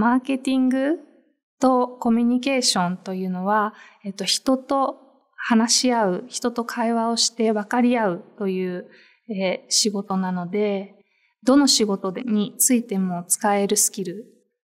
マーケティングとコミュニケーションというのは、えっと、人と話し合う、人と会話をして分かり合うという、えー、仕事なので、どの仕事についても使えるスキル